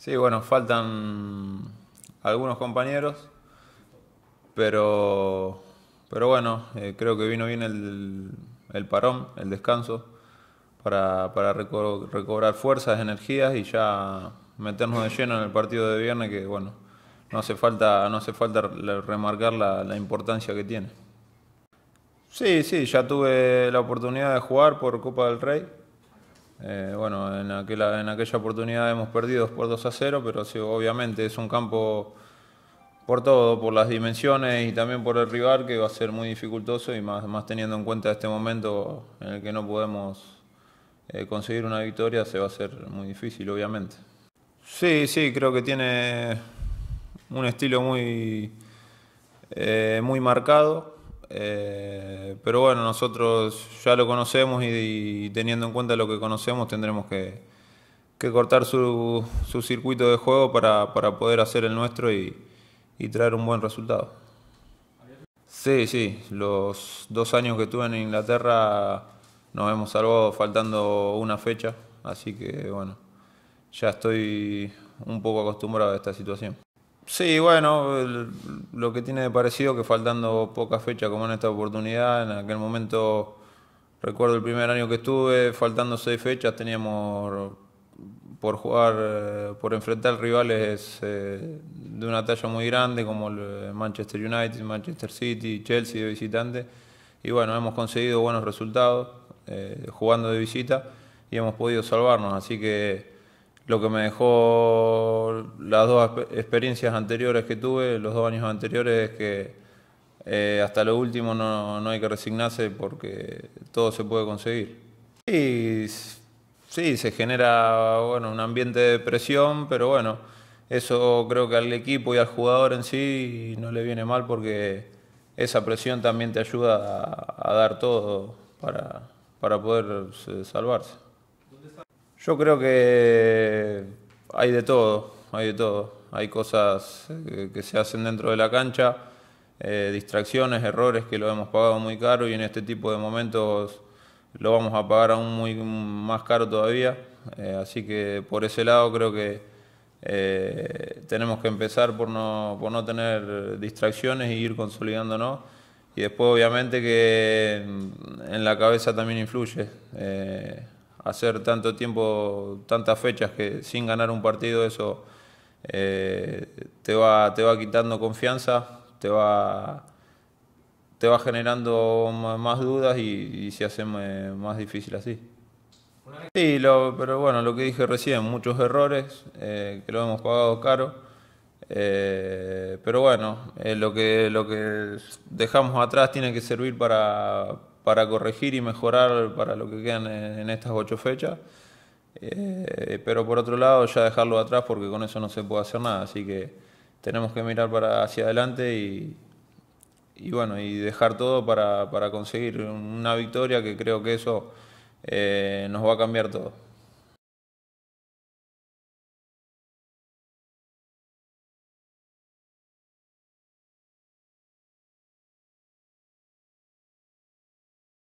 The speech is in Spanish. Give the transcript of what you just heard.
Sí, bueno, faltan algunos compañeros, pero, pero bueno, eh, creo que vino bien el, parón, el descanso, para, recobrar fuerzas, energías y ya meternos de lleno en el partido de viernes que, bueno, no hace falta, no hace falta remarcar la importancia que tiene. Sí, sí, ya tuve la oportunidad de jugar por Copa del Rey. Eh, bueno, en, aquella, oportunidad hemos perdido por 2 a 0, pero obviamente es un campo por todo, por las dimensiones y también por el rival que va a ser muy dificultoso y más, teniendo en cuenta este momento en el que no podemos eh, conseguir una victoria, se va a ser muy difícil, obviamente. Sí, sí, creo que tiene un estilo muy, eh, muy marcado. Eh, pero bueno, nosotros ya lo conocemos y, teniendo en cuenta lo que conocemos tendremos que, que cortar su, su, circuito de juego para, para, poder hacer el nuestro y, y traer un buen resultado. Sí, sí, los dos años que estuve en Inglaterra nos hemos salvado faltando una fecha, así que bueno, ya estoy un poco acostumbrado a esta situación. Sí, bueno, lo que tiene de parecido que faltando pocas fechas como en esta oportunidad, en aquel momento, recuerdo el primer año que estuve, faltando seis fechas, teníamos por jugar, eh, por enfrentar rivales eh, de una talla muy grande como el eh, Manchester United, Manchester City, Chelsea de visitante. Y bueno, hemos conseguido buenos resultados jugando de visita y hemos podido salvarnos. Así que lo que me dejó las dos experiencias anteriores que tuve, los dos años anteriores, es que eh, hasta lo último no, hay que resignarse porque todo se puede conseguir. Y sí, se genera bueno, un ambiente de presión, pero bueno, eso creo que al equipo y al jugador en sí no le viene mal porque esa presión también te ayuda a, dar todo para poder eh, salvarse. Yo creo que hay de todo, hay de todo. Hay cosas eh, que se hacen dentro de la cancha, eh, distracciones, errores que lo hemos pagado muy caro y en este tipo de momentos lo vamos a pagar aún muy más caro todavía. Eh, así que por ese lado creo que tenemos que empezar por no, por no tener distracciones e ir consolidándonos. Y después obviamente que en la cabeza también influye hacer tanto tiempo, tantas fechas que sin ganar un partido, eso eh, te, va, te va quitando confianza, te va, te va generando más dudas y, se hace más difícil así. Sí, pero bueno, lo que dije recién, muchos errores eh, que lo hemos pagado caro. Eh, pero bueno, lo, que, lo que dejamos atrás tiene que servir para, para corregir y mejorar para lo que quedan en, estas ocho fechas. Eh, pero por otro lado, ya dejarlo atrás porque con eso no se puede hacer nada. Así que tenemos que mirar para hacia adelante y, bueno, y dejar todo para, conseguir una victoria que creo que eso eh, nos va a cambiar todo.